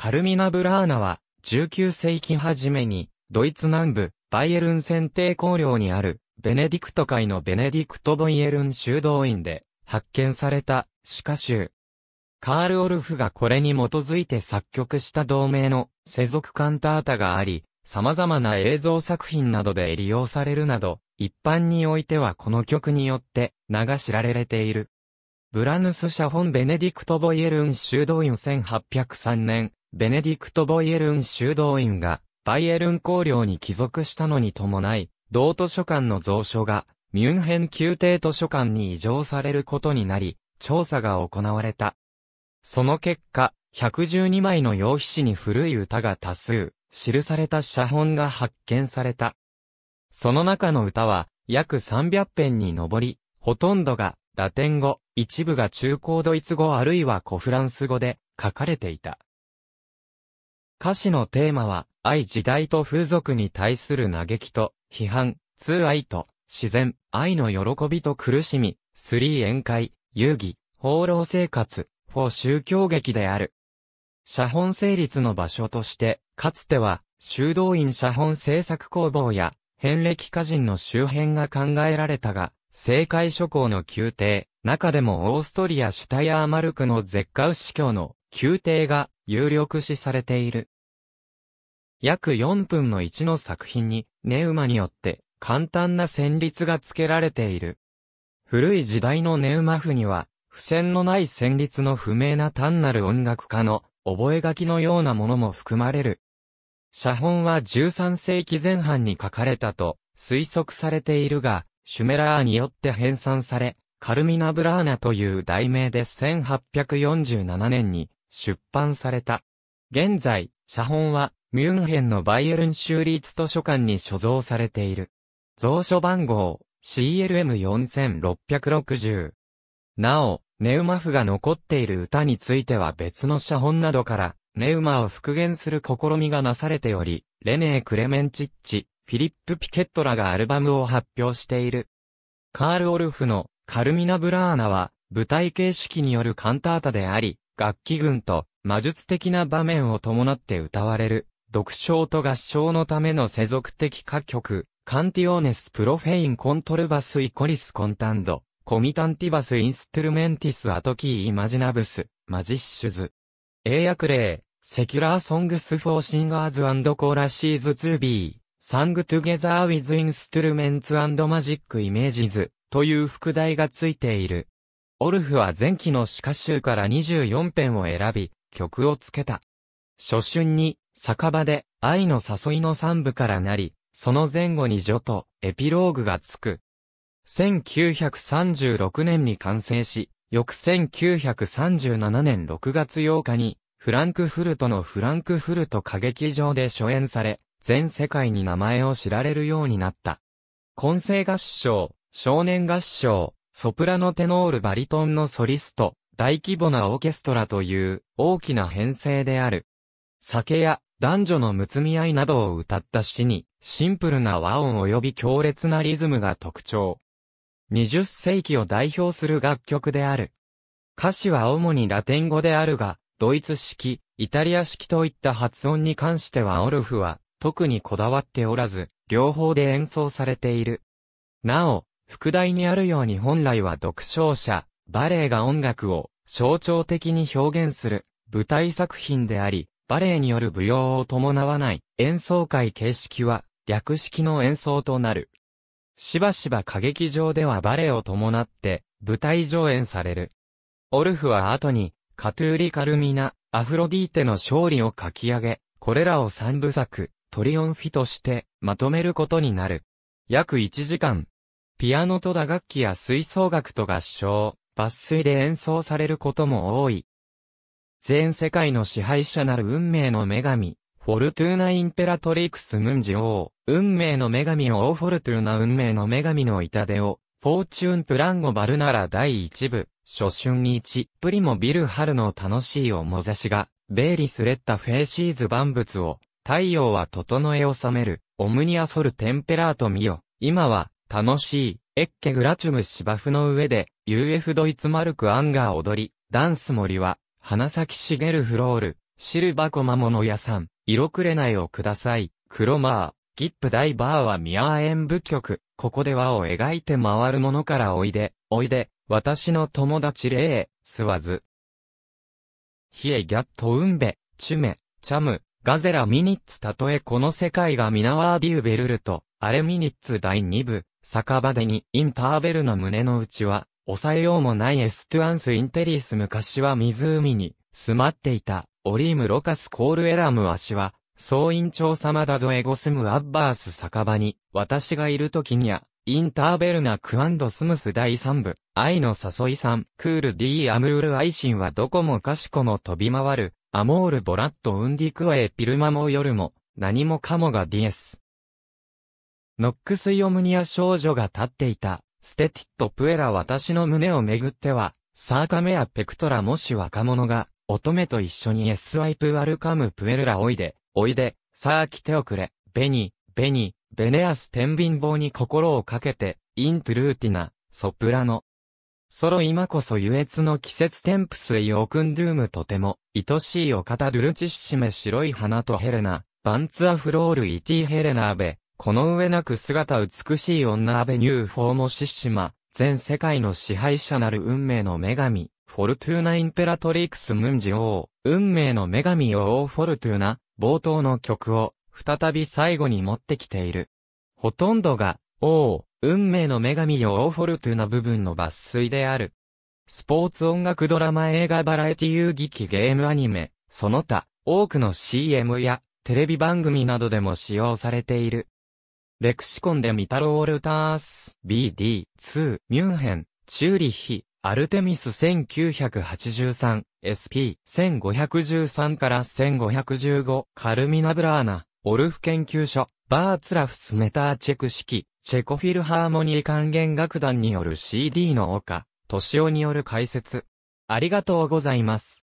カルミナ・ブラーナは、19世紀初めに、ドイツ南部、バイエルン選定公領にある、ベネディクト会のベネディクト・ボイエルン修道院で、発見された、シカ州。カール・オルフがこれに基づいて作曲した同盟の、世俗カンタータがあり、様々な映像作品などで利用されるなど、一般においてはこの曲によって名が知られている。ブラヌス・シャン・ベネディクト・ボイエルン修道院1803年、ベネディクト・ボイエルン修道院が、バイエルン公領に帰属したのに伴い、同図書館の蔵書が、ミュンヘン宮廷図書館に移譲されることになり、調査が行われた。その結果、112枚の用紙に古い歌が多数、記された写本が発見された。その中の歌は、約300編に上り、ほとんどが、ラテン語、一部が中高ドイツ語あるいは古フランス語で、書かれていた。歌詞のテーマは、愛時代と風俗に対する嘆きと、批判、通愛と、自然、愛の喜びと苦しみ、3宴会、遊戯、放浪生活、4宗教劇である。写本成立の場所として、かつては、修道院写本制作工房や、遍歴歌人の周辺が考えられたが、政界諸侯の宮廷、中でもオーストリアシュタイアーマルクの絶下牛教の宮廷が有力視されている。約4分の1の作品に、ネウマによって簡単な旋律が付けられている。古い時代のネウマフには、付箋のない旋律の不明な単なる音楽家の覚書のようなものも含まれる。写本は13世紀前半に書かれたと推測されているが、シュメラーによって編纂され、カルミナブラーナという題名で1847年に出版された。現在、写本は、ミュンヘンのバイエルン州立図書館に所蔵されている。蔵書番号 CLM4660。なお、ネウマフが残っている歌については別の写本などから、ネウマを復元する試みがなされており、レネー・クレメンチッチ、フィリップ・ピケットらがアルバムを発表している。カール・オルフのカルミナ・ブラーナは、舞台形式によるカンタータであり、楽器群と魔術的な場面を伴って歌われる、読唱と合唱のための世俗的歌曲、カンティオーネスプロフェインコントルバスイコリスコンタンド、コミタンティバスインストゥルメンティスアトキーイマジナブス、マジッシュズ。英訳例、セキュラーソングスフォーシンガーズコーラシーズ 2B、サングトゥゲザーウィズインストゥルメンツマジックイメージズという副題がついている。オルフは前期の歯歌集から24編を選び、曲をつけた。初春に、酒場で、愛の誘いの三部からなり、その前後に序と、エピローグがつく。1936年に完成し、翌1937年6月8日に、フランクフルトのフランクフルト歌劇場で初演され、全世界に名前を知られるようになった。混声合唱、少年合唱、ソプラノテノールバリトンのソリスト、大規模なオーケストラという大きな編成である。酒や男女のむつみ合いなどを歌った詩に、シンプルな和音及び強烈なリズムが特徴。20世紀を代表する楽曲である。歌詞は主にラテン語であるが、ドイツ式、イタリア式といった発音に関してはオルフは特にこだわっておらず、両方で演奏されている。なお、副題にあるように本来は独唱者、バレエが音楽を象徴的に表現する舞台作品であり、バレエによる舞踊を伴わない演奏会形式は略式の演奏となる。しばしば歌劇場ではバレエを伴って舞台上演される。オルフは後にカトゥーリカルミナ、アフロディーテの勝利を書き上げ、これらを三部作、トリオンフィとしてまとめることになる。約1時間、ピアノと打楽器や吹奏楽と合唱、抜粋で演奏されることも多い。全世界の支配者なる運命の女神、フォルトゥーナ・インペラトリクス・ムンジ王、運命の女神をオーフォルトゥーナ運命の女神の痛手を、フォーチューン・プランゴ・バルナラ第1部、初春1、プリモ・ビル・ハルの楽しいおもざしが、ベイリス・レッタ・フェーシーズ万物を、太陽は整え収める、オムニア・ソル・テンペラート・ミオ、今は、楽しい、エッケグラチュム芝生の上で、UF ドイツマルクアンガー踊り、ダンス森は、花咲しげるフロール、シルバコマモノ屋さん、色くれないをください、クロマー、ギップダイバーはミアー演舞曲、ここで輪を描いて回るものからおいで、おいで、私の友達レイ、スワズ。ヒエギャットウンベ、チュメ、チャム、ガゼラミニッツたとえこの世界がミナワーディューベルルと、アレミニッツ第2部、酒場でに、インターベルの胸の内は、抑えようもないエストゥアンスインテリース昔は湖に、住まっていた、オリーム・ロカス・コール・エラム・アシは、総院長様だぞエゴスム・アッバース酒場に、私がいる時にゃ、インターベルナ・クアンド・スムス第3部、愛の誘いさん、クール・ディー・アムール・愛心はどこもかしこも飛び回る、アモール・ボラット・ウンディ・クエ・ピルマも夜も、何もかもがディエス。ノックスイオムニア少女が立っていた、ステティットプエラ私の胸をめぐっては、サーカメアペクトラもし若者が、乙女と一緒にエスワイプアルカムプエルラおいで、おいで、さあ来ておくれ、ベニ、ベニ、ベネアス天秤棒に心をかけて、イントゥルーティナ、ソプラノ。ソロ今こそ優越の季節テンプスイオクンドゥームとても、愛しいお方ドゥルチッシメ白い花とヘレナ、バンツアフロールイティヘレナーベ、この上なく姿美しい女アベニューフォーモシッシマ、全世界の支配者なる運命の女神、フォルトゥーナ・インペラトリクス・ムンジ王、運命の女神を王フォルトゥーナ、冒頭の曲を、再び最後に持ってきている。ほとんどが、王、運命の女神よ王フォルトゥーナ部分の抜粋である。スポーツ音楽ドラマ映画バラエティ遊劇ゲームアニメ、その他、多くの CM やテレビ番組などでも使用されている。レクシコンでミタロールタース BD2 ミュンヘンチューリヒアルテミス 1983SP1513 から1515カルミナブラーナオルフ研究所バーツラフスメターチェク式チェコフィルハーモニー管弦楽団による CD の丘、シオによる解説。ありがとうございます。